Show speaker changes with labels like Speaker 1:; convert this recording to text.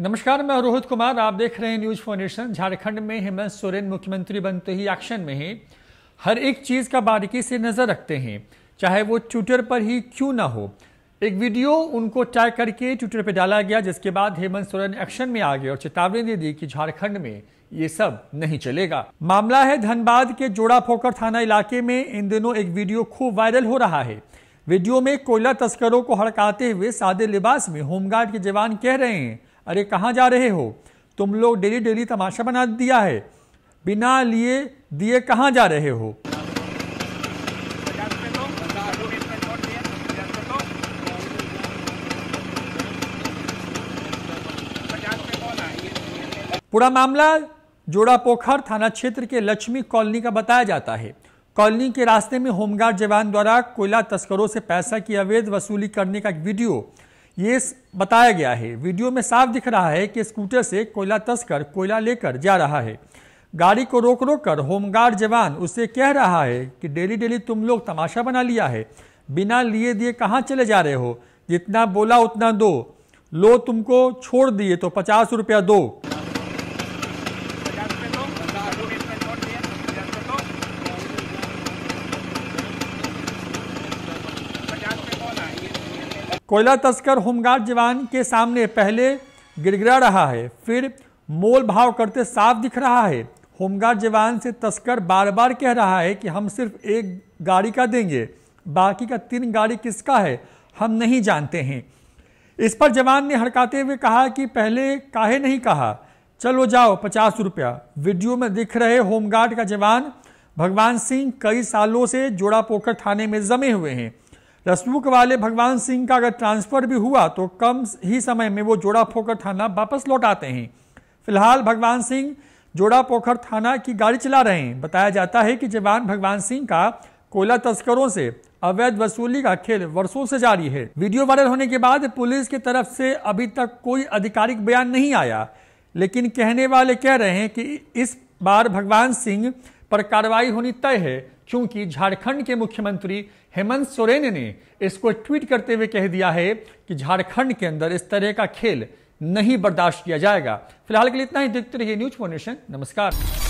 Speaker 1: नमस्कार मैं रोहित कुमार आप देख रहे हैं न्यूज फाउंडेशन झारखंड में हेमंत सोरेन मुख्यमंत्री बनते ही एक्शन में हैं हर एक चीज का बारीकी से नजर रखते हैं चाहे वो ट्विटर पर ही क्यों ना हो एक वीडियो उनको टैग करके ट्विटर पर डाला गया जिसके बाद हेमंत सोरेन एक्शन में आ गए और चेतावनी दे दी कि झारखंड में ये सब नहीं चलेगा मामला है धनबाद के जोड़ा फोकर थाना इलाके में इन दिनों एक वीडियो खूब वायरल हो रहा है वीडियो में कोयला तस्करों को हड़काते हुए सादे लिबास में होमगार्ड के जवान कह रहे हैं अरे कहाँ जा रहे हो तुम लोग डेली डेली तमाशा बना दिया है बिना लिए दिए कहाँ जा रहे हो पूरा मामला जोड़ा पोखर थाना क्षेत्र के लक्ष्मी कॉलोनी का बताया जाता है कॉलोनी के रास्ते में होमगार्ड जवान द्वारा कोयला तस्करों से पैसा की अवैध वसूली करने का एक वीडियो ये बताया गया है वीडियो में साफ दिख रहा है कि स्कूटर से कोयला तस्कर कोयला लेकर जा रहा है गाड़ी को रोक रोक कर होमगार्ड जवान उसे कह रहा है कि डेली डेली तुम लोग तमाशा बना लिया है बिना लिए दिए कहाँ चले जा रहे हो जितना बोला उतना दो लो तुमको छोड़ दिए तो पचास रुपया दो कोयला तस्कर होमगार्ड जवान के सामने पहले गिरगिरा रहा है फिर मोल भाव करते साफ दिख रहा है होमगार्ड जवान से तस्कर बार बार कह रहा है कि हम सिर्फ एक गाड़ी का देंगे बाकी का तीन गाड़ी किसका है हम नहीं जानते हैं इस पर जवान ने हड़काते हुए कहा कि पहले काहे नहीं कहा चलो जाओ पचास रुपया वीडियो में दिख रहे होमगार्ड का जवान भगवान सिंह कई सालों से जोड़ा पोखर थाने में जमे हुए हैं रसमुख वाले भगवान सिंह का अगर ट्रांसफर भी हुआ तो कम ही समय में वो जोड़ा पोखर थाना वापस लौट आते हैं फिलहाल भगवान सिंह जोड़ा पोखर थाना की गाड़ी चला रहे हैं बताया जाता है कि जवान भगवान सिंह का कोयला तस्करों से अवैध वसूली का खेल वर्षों से जारी है वीडियो वायरल होने के बाद पुलिस की तरफ से अभी तक कोई आधिकारिक बयान नहीं आया लेकिन कहने वाले कह रहे हैं कि इस बार भगवान सिंह पर कार्रवाई होनी तय है क्योंकि झारखंड के मुख्यमंत्री हेमंत सोरेन ने इसको ट्वीट करते हुए कह दिया है कि झारखंड के अंदर इस तरह का खेल नहीं बर्दाश्त किया जाएगा फिलहाल के लिए इतना ही देखते रहिए न्यूज फोर नमस्कार